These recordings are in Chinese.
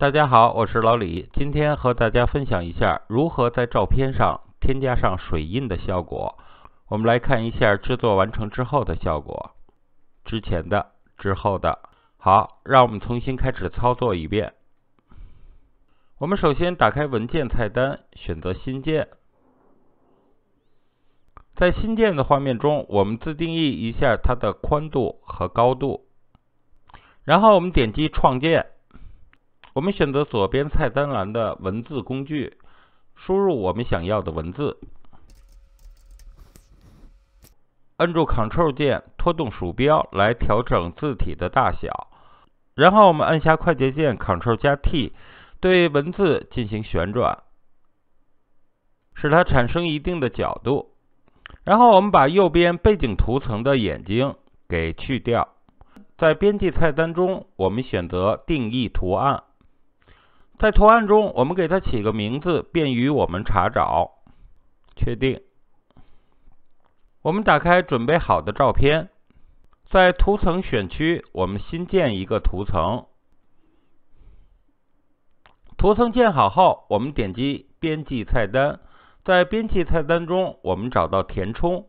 大家好，我是老李，今天和大家分享一下如何在照片上添加上水印的效果。我们来看一下制作完成之后的效果，之前的，之后的。好，让我们重新开始操作一遍。我们首先打开文件菜单，选择新建，在新建的画面中，我们自定义一下它的宽度和高度，然后我们点击创建。我们选择左边菜单栏的文字工具，输入我们想要的文字。按住 Ctrl 键拖动鼠标来调整字体的大小。然后我们按下快捷键 Ctrl 加 T，对文字进行旋转，使它产生一定的角度。然后我们把右边背景图层的眼睛给去掉。在编辑菜单中，我们选择定义图案。在图案中，我们给它起个名字，便于我们查找。确定。我们打开准备好的照片，在图层选区，我们新建一个图层。图层建好后，我们点击编辑菜单，在编辑菜单中，我们找到填充。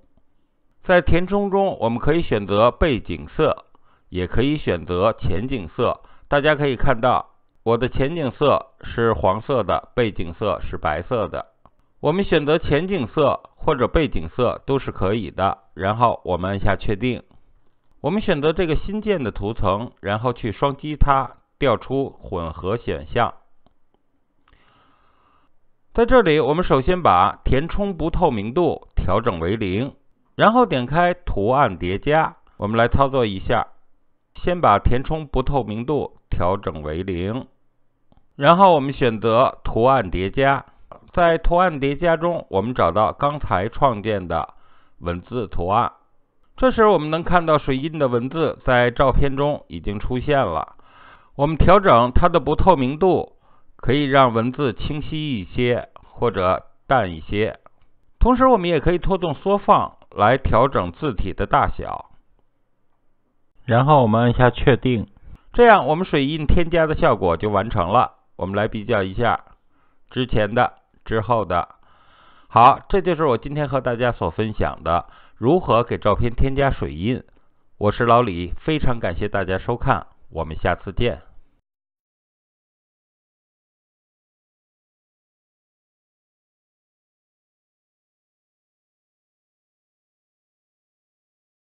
在填充中，我们可以选择背景色，也可以选择前景色。大家可以看到。我的前景色是黄色的，背景色是白色的。我们选择前景色或者背景色都是可以的。然后我们按下确定。我们选择这个新建的图层，然后去双击它，调出混合选项。在这里，我们首先把填充不透明度调整为零，然后点开图案叠加，我们来操作一下。先把填充不透明度。调整为零，然后我们选择图案叠加，在图案叠加中，我们找到刚才创建的文字图案。这时我们能看到水印的文字在照片中已经出现了。我们调整它的不透明度，可以让文字清晰一些或者淡一些。同时，我们也可以拖动缩放来调整字体的大小。然后我们按下确定。这样，我们水印添加的效果就完成了。我们来比较一下之前的、之后的。好，这就是我今天和大家所分享的如何给照片添加水印。我是老李，非常感谢大家收看，我们下次见。